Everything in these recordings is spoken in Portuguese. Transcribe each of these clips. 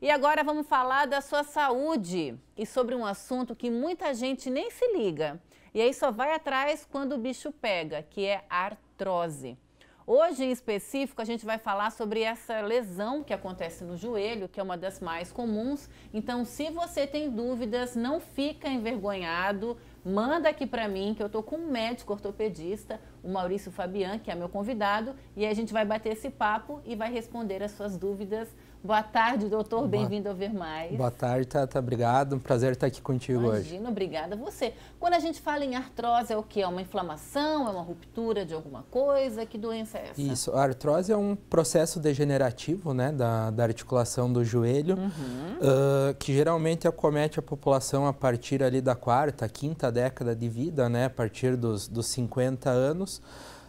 E agora vamos falar da sua saúde e sobre um assunto que muita gente nem se liga. E aí só vai atrás quando o bicho pega, que é artrose. Hoje em específico a gente vai falar sobre essa lesão que acontece no joelho, que é uma das mais comuns. Então, se você tem dúvidas, não fica envergonhado, manda aqui para mim que eu tô com um médico ortopedista, o Maurício Fabian, que é meu convidado, e a gente vai bater esse papo e vai responder as suas dúvidas Boa tarde, doutor. Bem-vindo ao Ver Mais. Boa tarde, Tata. Obrigado. Um prazer estar aqui contigo Imagino, hoje. Imagina, obrigada a você. Quando a gente fala em artrose, é o que? É uma inflamação? É uma ruptura de alguma coisa? Que doença é essa? Isso. A artrose é um processo degenerativo né, da, da articulação do joelho, uhum. uh, que geralmente acomete a população a partir ali da quarta, quinta década de vida, né, a partir dos, dos 50 anos,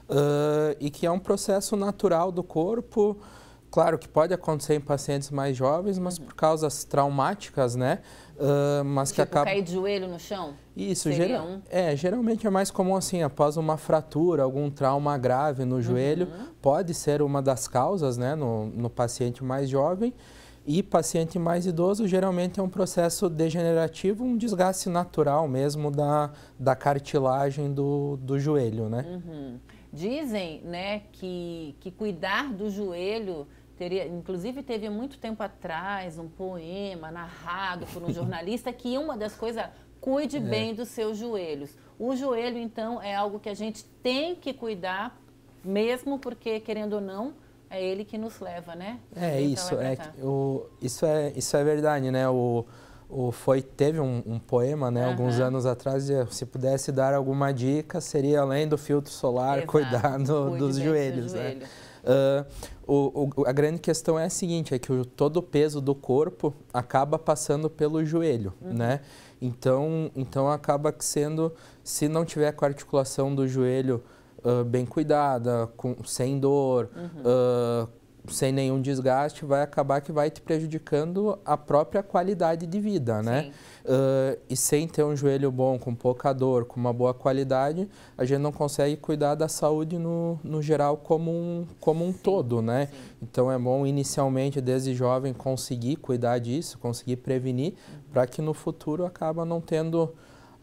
uh, e que é um processo natural do corpo. Claro que pode acontecer em pacientes mais jovens, mas uhum. por causas traumáticas, né? Uh, mas tipo, que acaba... cair de joelho no chão? Isso, geral... um... é, geralmente é mais comum assim, após uma fratura, algum trauma grave no joelho, uhum. pode ser uma das causas, né, no, no paciente mais jovem. E paciente mais idoso, geralmente é um processo degenerativo, um desgaste natural mesmo da, da cartilagem do, do joelho, né? Uhum. Dizem, né, que, que cuidar do joelho Teria, inclusive, teve muito tempo atrás um poema narrado por um jornalista que uma das coisas cuide é. bem dos seus joelhos. O joelho, então, é algo que a gente tem que cuidar, mesmo porque, querendo ou não, é ele que nos leva, né? É então, isso, é, é o, isso é isso é verdade, né? O, o foi teve um, um poema, né? Uhum. Alguns anos atrás, se pudesse dar alguma dica, seria além do filtro solar, Exato. cuidar do, dos joelhos, do joelho. né? Uh, o, o, a grande questão é a seguinte, é que o, todo o peso do corpo acaba passando pelo joelho, uhum. né? Então, então acaba sendo, se não tiver com a articulação do joelho uh, bem cuidada, com, sem dor, uhum. uh, sem nenhum desgaste, vai acabar que vai te prejudicando a própria qualidade de vida, né? Sim. né? uh, e sem ter um joelho bom, com pouca dor, com uma boa qualidade, a gente não consegue cuidar da saúde no, no geral como um, como um todo, né? Sim. Então é bom inicialmente, desde jovem, conseguir cuidar disso, conseguir prevenir, uhum. para que no futuro acaba não tendo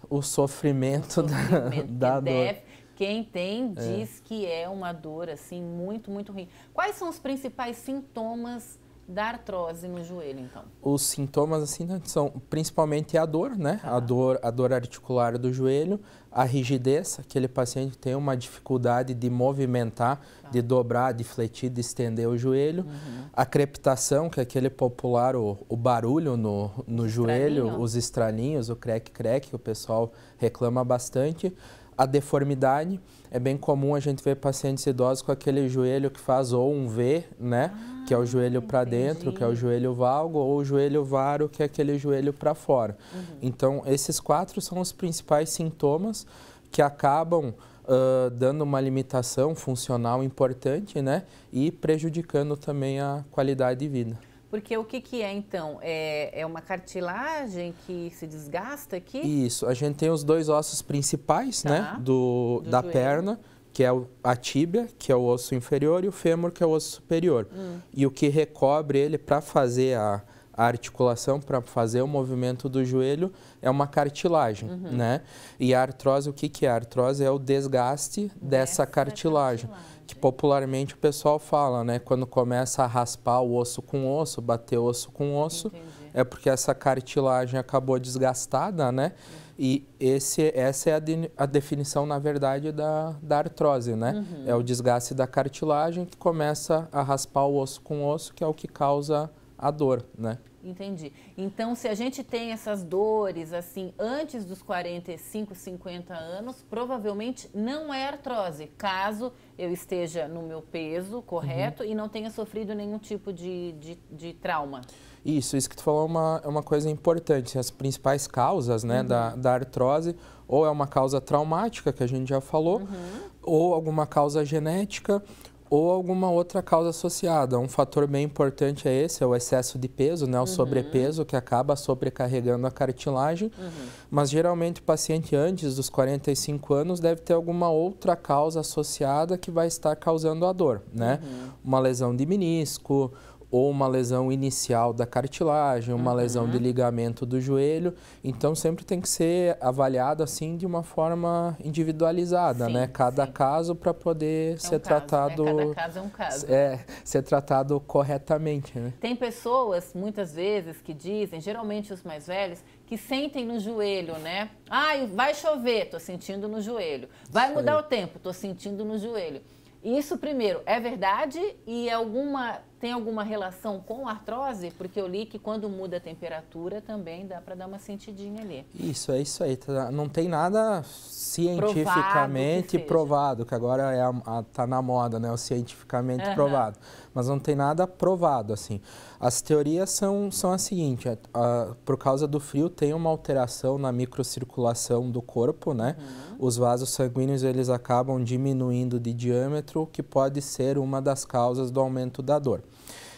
o sofrimento, o sofrimento da, da dor. Quem tem é. diz é. que é uma dor assim muito, muito ruim. Quais são os principais sintomas da artrose no joelho, então? Os sintomas assim né, são principalmente a dor, né? Ah. A dor, a dor articular do joelho, a rigidez, aquele paciente tem uma dificuldade de movimentar, ah. de dobrar, de fletir, de estender o joelho, uhum. a crepitação, que é aquele popular o, o barulho no, no joelho, os estralinhos, o creque creque, o pessoal reclama bastante a deformidade. É bem comum a gente ver pacientes idosos com aquele joelho que faz ou um V, né? Ah, que é o ah, joelho para dentro, que é o joelho valgo, ou o joelho varo, que é aquele joelho para fora. Uhum. Então, esses quatro são os principais sintomas que acabam uh, dando uma limitação funcional importante, né? E prejudicando também a qualidade de vida. Porque o que, que é então? É, é uma cartilagem que se desgasta aqui? Isso, a gente tem os dois ossos principais, né, tá. né? Do, do da joelho. perna, que é a tíbia, que é o osso inferior, e o fêmur, que é o osso superior. Hum. E o que recobre ele para fazer a, a articulação, para fazer o movimento do joelho, é uma cartilagem, uhum. né? E a artrose, o que, que é? A artrose é o desgaste dessa, dessa cartilagem. cartilagem que popularmente o pessoal fala, né? Quando começa a raspar o osso com osso, bater osso com osso, Entendi. é porque essa cartilagem acabou desgastada, né? E esse, essa é a, de, a, definição, na verdade, da, da artrose, né? Uhum. É o desgaste da cartilagem que começa a raspar o osso com osso, que é o que causa a dor, né? Entendi. Então, se a gente tem essas dores, assim, antes dos 45, 50 anos, provavelmente não é artrose, caso eu esteja no meu peso correto uhum. e não tenha sofrido nenhum tipo de, de, de, trauma. Isso, isso que tu falou é uma, é uma coisa importante. As principais causas né, uhum. da, da artrose ou é uma causa traumática, que a gente já falou, uhum. ou alguma causa genética, ou alguma outra causa associada. Um fator bem importante é esse, é o excesso de peso, né? o uhum. sobrepeso que acaba sobrecarregando a cartilagem. Uhum. Mas geralmente o paciente antes dos 45 anos deve ter alguma outra causa associada que vai estar causando a dor, né? Uhum. Uma lesão de menisco, ou uma lesão inicial da cartilagem, uma uhum. lesão de ligamento do joelho. Então sempre tem que ser avaliado assim de uma forma individualizada, sim, né? Cada sim. caso para poder é ser tratado. né? Cada caso é um caso. É, ser tratado corretamente. Né? Tem pessoas, muitas vezes, que dizem, geralmente os mais velhos, que sentem no joelho, né? Ai, ah, vai chover, tô sentindo no joelho. Vai mudar o tempo, tô sentindo no joelho. Isso primeiro, é verdade e alguma tem alguma relação com artrose? Porque eu li que quando muda a temperatura também dá para dar uma sentidinha ali. Isso, é isso aí. Tá? Não tem nada cientificamente provado, que, provado, que agora é a, a, tá na moda, né? O cientificamente uhum. provado. Mas não tem nada provado, assim. As teorias são, são as seguintes. É, a, por causa do frio tem uma alteração na microcirculação do corpo, né? Uhum. Os vasos sanguíneos, eles acabam diminuindo de diâmetro, que pode ser uma das causas do aumento da dor.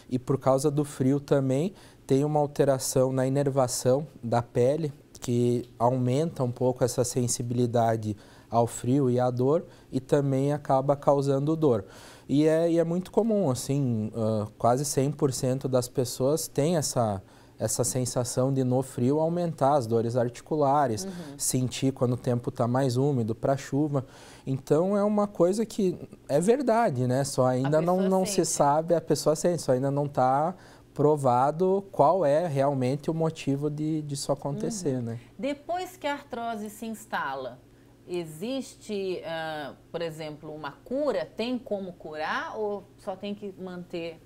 E por causa do frio também, tem uma alteração na inervação da pele, que aumenta um pouco essa sensibilidade ao frio e à dor e também acaba causando dor. E é, e é muito comum, assim, uh, quase 100% das pessoas têm essa, essa sensação de no frio aumentar as dores articulares, uhum. sentir quando o tempo está mais úmido para chuva. Então é uma coisa que é verdade, né? Só ainda não, não se sabe, a pessoa sente, só ainda não está provado qual é realmente o motivo de, disso acontecer, uhum. né? Depois que a artrose se instala, existe, uh, por exemplo, uma cura? Tem como curar ou só tem que manter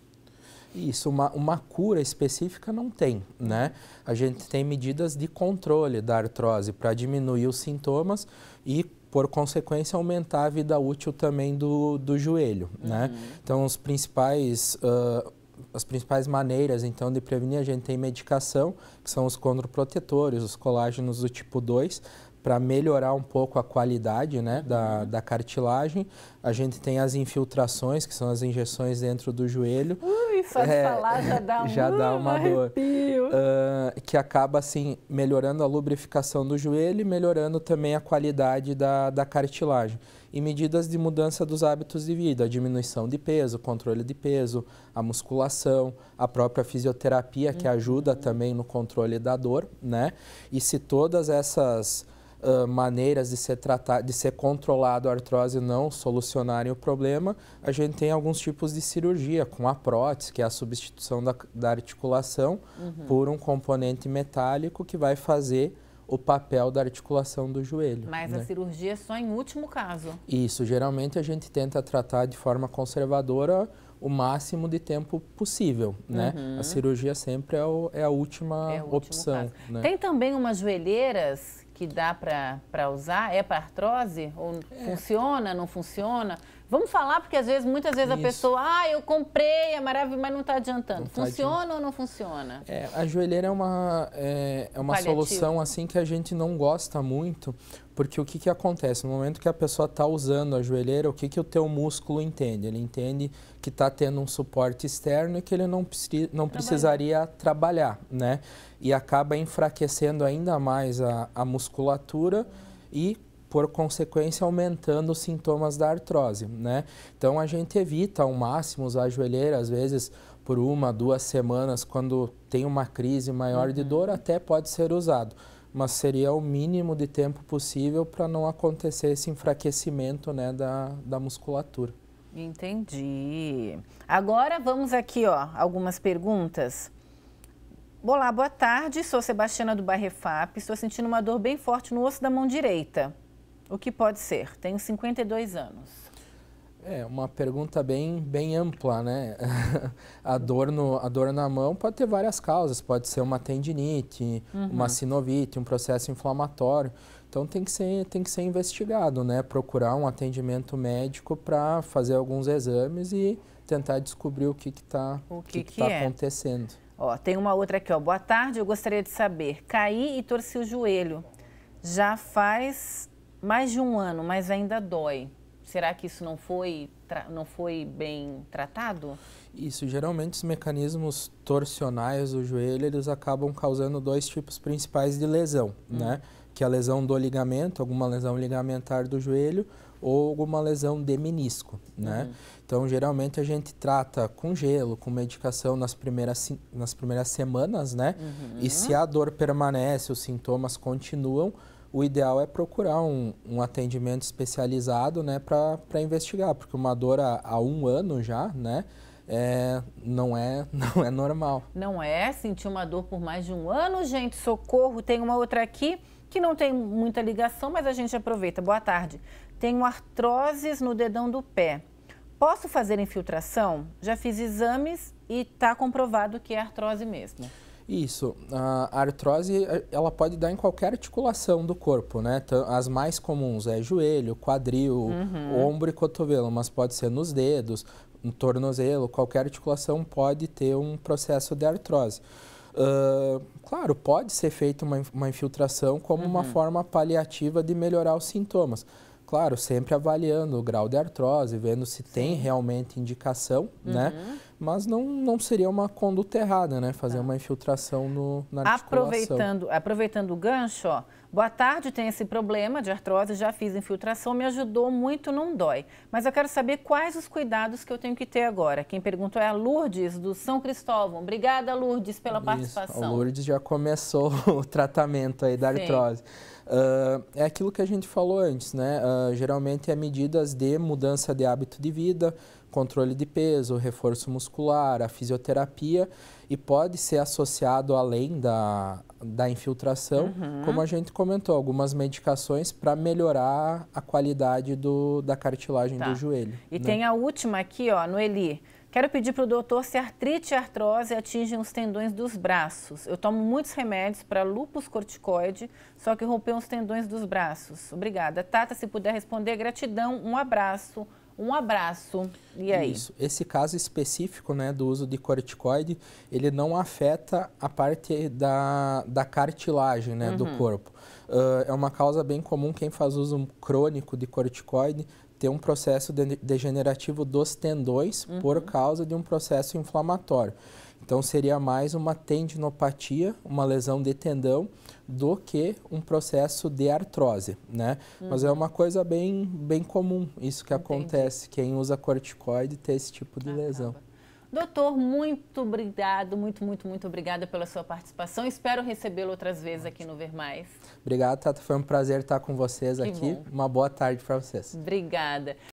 isso, uma, uma cura específica não tem, né? A gente tem medidas de controle da artrose para diminuir os sintomas e por consequência, aumentar a vida útil também do, do joelho, né? uhum. né? Então, os principais, uh, as principais maneiras, então, de prevenir, a gente tem medicação, que são os condroprotetores, os colágenos do tipo 2, para melhorar um pouco a qualidade né, da, uhum. da cartilagem. A gente tem as infiltrações, que são as injeções dentro do joelho. Ui só é, falar já dá, já um, dá uma dor. Uh, que acaba, assim, melhorando a lubrificação do joelho e melhorando também a qualidade da, da cartilagem. E medidas de mudança dos hábitos de vida, a diminuição de peso, controle de peso, a musculação, a própria fisioterapia, que uhum. ajuda também no controle da dor, né? E se todas essas uh, maneiras de ser tratado, de ser controlado a artrose não solucionarem o problema, a gente tem alguns tipos de cirurgia, com a prótese, que é a substituição da, da articulação uhum. por um componente metálico que vai fazer o papel da articulação do joelho. Mas né? a cirurgia é só em último caso. Isso, geralmente a gente tenta tratar de forma conservadora o máximo de tempo possível, né? uhum. né? A cirurgia sempre é, o, é a última é opção. Né? Tem também umas joelheiras que dá para usar? É para artrose? Ou é. funciona, não funciona? Vamos falar, porque às vezes, muitas vezes Isso. a pessoa, ah, eu comprei, é maravilhoso, mas não está adiantando. Não tá funciona tá ou não funciona? É, a joelheira é uma, é, é uma solução assim que a gente não gosta muito, porque o que, que acontece? No momento que a pessoa está usando a joelheira, o que, que o teu músculo entende? Ele entende que está tendo um suporte externo e que ele não, preci não precisaria trabalhar, né? E acaba enfraquecendo ainda mais a, a musculatura e por consequência aumentando os sintomas da artrose, né? Então a gente evita ao máximo usar a joelheira, às vezes por uma, duas semanas, quando tem uma crise maior uhum. de dor, até pode ser usado. Mas seria o mínimo de tempo possível para não acontecer esse enfraquecimento né, da, da musculatura. Entendi. Agora vamos aqui, ó, algumas perguntas. Olá, boa tarde. Sou Sebastiana do Barrefap. Estou sentindo uma dor bem forte no osso da mão direita. O que pode ser? Tenho 52 anos. É uma pergunta bem, bem ampla, né? a, dor no, a dor na mão pode ter várias causas. Pode ser uma tendinite, uhum. uma sinovite, um processo inflamatório. Então tem que ser, tem que ser investigado, né? Procurar um atendimento médico para fazer alguns exames e tentar descobrir o que está que, que, que, que tá é. acontecendo. Ó, tem uma outra aqui, ó. Boa tarde, eu gostaria de saber. Caí e torci o joelho. Já faz mais de um ano, mas ainda dói. Será que isso não foi, não foi bem tratado? Isso, geralmente os mecanismos torcionais do joelho, eles acabam causando dois tipos principais de lesão, hum. né? Que é a lesão do ligamento, alguma lesão ligamentar do joelho, ou alguma lesão de menisco, né? Uhum. Então, geralmente a gente trata com gelo, com medicação nas primeiras, nas primeiras semanas, né? Uhum. E se a dor permanece, os sintomas continuam, o ideal é procurar um, um atendimento especializado né, para investigar, porque uma dor há, há um ano já, né? É, não é não é normal. Não é sentir uma dor por mais de um ano, gente. Socorro, tem uma outra aqui que não tem muita ligação, mas a gente aproveita. Boa tarde. Tenho artroses no dedão do pé. Posso fazer infiltração? Já fiz exames e está comprovado que é artrose mesmo. Isso. A artrose eh, ela pode dar em qualquer articulação do corpo, né? As mais comuns é joelho, quadril, uhum. ombro e cotovelo, mas pode ser nos dedos, no tornozelo, qualquer articulação pode ter um processo de artrose. Uh, claro, pode ser feita uma, uma infiltração como uhum. uma forma paliativa de melhorar os sintomas, claro, sempre avaliando o grau de artrose, vendo se Sim. tem realmente indicação, né? uhum. né? Mas não, não seria uma conduta errada, né? Fazer tá. uma infiltração no, na articulação. Aproveitando, aproveitando o gancho, ó, Boa tarde, tenho esse problema de artrose, já fiz infiltração, me ajudou muito, não dói. Mas eu quero saber quais os cuidados que eu tenho que ter agora. Quem perguntou é a Lourdes, do São Cristóvão. Obrigada, Lourdes, pela Isso, participação. A Lourdes já começou o tratamento aí da artrose. Uh, é aquilo que a gente falou antes, né? Uh, geralmente é medidas de mudança de hábito de vida, controle de peso, reforço muscular, a fisioterapia e pode ser associado além da, da infiltração, uhum. como a gente comentou, algumas medicações para melhorar a qualidade do, da cartilagem tá. do joelho. E né? tem a última aqui, ó, no Eli. Quero pedir para o doutor se artrite e artrose atingem os tendões dos braços. Eu tomo muitos remédios para lupus corticoide, só que rompeu os tendões dos braços. Obrigada. Tata, se puder responder, gratidão, um abraço. Um abraço. E aí? Isso. Esse caso específico né, do uso de corticoide, ele não afeta a parte da, da cartilagem né, uhum. do corpo. Uh, é uma causa bem comum quem faz uso crônico de corticoide ter um processo de, degenerativo dos tendões uhum. por causa de um processo inflamatório. Então seria mais uma tendinopatia, uma lesão de tendão, do que um processo de artrose, né? Uhum. Mas é uhum. uma coisa bem, bem comum isso que Entendi. acontece, quem usa corticoide ter esse tipo de lesão. Doutor, muito obrigado, muito, muito, muito obrigada pela sua participação. Espero recebê-lo outras vezes aqui no Ver Mais. Obrigado, Tata. Foi um prazer estar com vocês que aqui. Bom. Uma boa tarde para vocês. Obrigada.